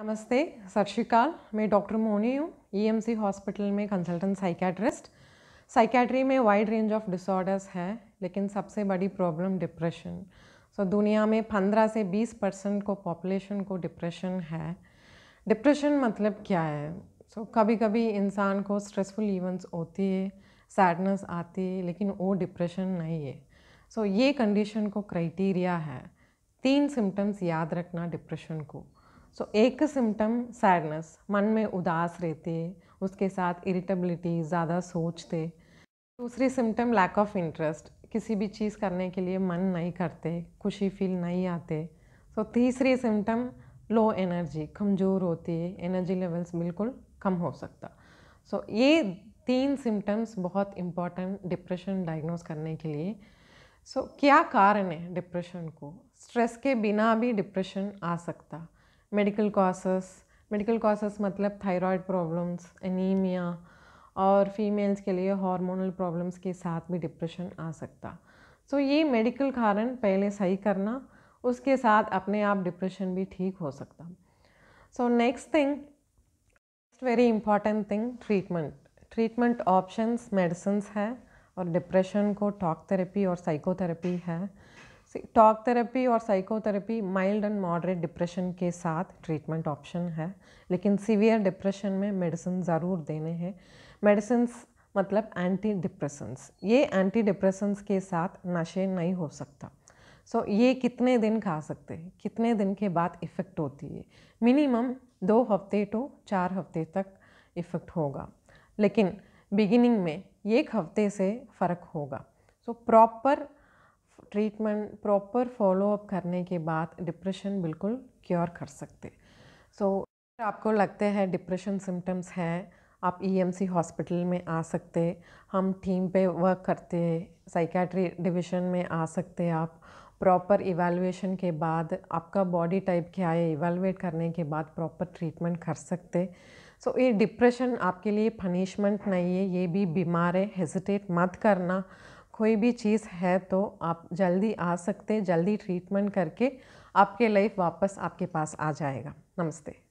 नमस्ते सत श्रीकाल मैं डॉक्टर मोनी हूँ ईएमसी e हॉस्पिटल में कंसल्टेंट साइकेट्रिस्ट साइकेट्री में वाइड रेंज ऑफ डिसऑर्डर्स हैं लेकिन सबसे बड़ी प्रॉब्लम डिप्रेशन सो so, दुनिया में 15 से 20 परसेंट को पॉपुलेशन को डिप्रेशन है डिप्रेशन मतलब क्या है सो so, कभी कभी इंसान को स्ट्रेसफुल इवेंट्स होती है सैडनेस आती है लेकिन वो डिप्रेशन नहीं है सो so, ये कंडीशन को क्राइटेरिया है तीन सिम्टम्स याद रखना डिप्रेशन को सो so, एक सिम्टम सैडनेस मन में उदास रहते उसके साथ इरिटेबिलिटी ज़्यादा सोचते दूसरी सिम्टम लैक ऑफ इंटरेस्ट किसी भी चीज़ करने के लिए मन नहीं करते खुशी फील नहीं आते सो so, तीसरी सिम्टम लो एनर्जी कमज़ोर होती है एनर्जी लेवल्स बिल्कुल कम हो सकता सो so, ये तीन सिम्टम्स बहुत इम्पॉर्टेंट डिप्रेशन डायग्नोस करने के लिए सो so, क्या कारण है डिप्रेशन को स्ट्रेस के बिना भी डिप्रेशन आ सकता मेडिकल कॉसेस मेडिकल कॉसेस मतलब थायराइड प्रॉब्लम्स एनीमिया और फीमेल्स के लिए हार्मोनल प्रॉब्लम्स के साथ भी डिप्रेशन आ सकता सो so, ये मेडिकल कारण पहले सही करना उसके साथ अपने आप डिप्रेशन भी ठीक हो सकता so next thing very important thing treatment treatment options medicines है और डिप्रेशन को टॉक थेरेपी और साइकोथेरेपी है टॉक थेरेपी और psychotherapy mild and moderate depression के साथ ट्रीटमेंट ऑप्शन है लेकिन सीवियर डिप्रेशन में मेडिसिन ज़रूर देने हैं मेडिसिन मतलब एंटी डिप्रेसेंट्स ये एंटी डिप्रेसेंट्स के साथ नशे नहीं हो सकता सो so, ये कितने दिन खा सकते हैं कितने दिन के बाद इफ़ेक्ट होती है मिनिमम दो हफ्ते टू तो चार हफ्ते तक इफ़ेक्ट होगा लेकिन बिगिनिंग में एक हफ्ते से फ़र्क होगा so proper treatment proper follow up करने के बाद डिप्रेशन बिल्कुल क्योर कर सकते सो so, आपको लगते हैं डिप्रेशन सिम्टम्स हैं आप ईएमसी e हॉस्पिटल में आ सकते हम टीम पे वर्क करते साइकेट्री डिवीज़न में आ सकते आप प्रॉपर इवेलुएशन के बाद आपका बॉडी टाइप क्या है इवेलुएट करने के बाद प्रॉपर ट्रीटमेंट कर सकते सो so, ये डिप्रेशन आपके लिए पनिशमेंट नहीं है ये भी बीमार है हेजिटेट मत करना कोई भी चीज़ है तो आप जल्दी आ सकते जल्दी ट्रीटमेंट करके आपके लाइफ वापस आपके पास आ जाएगा नमस्ते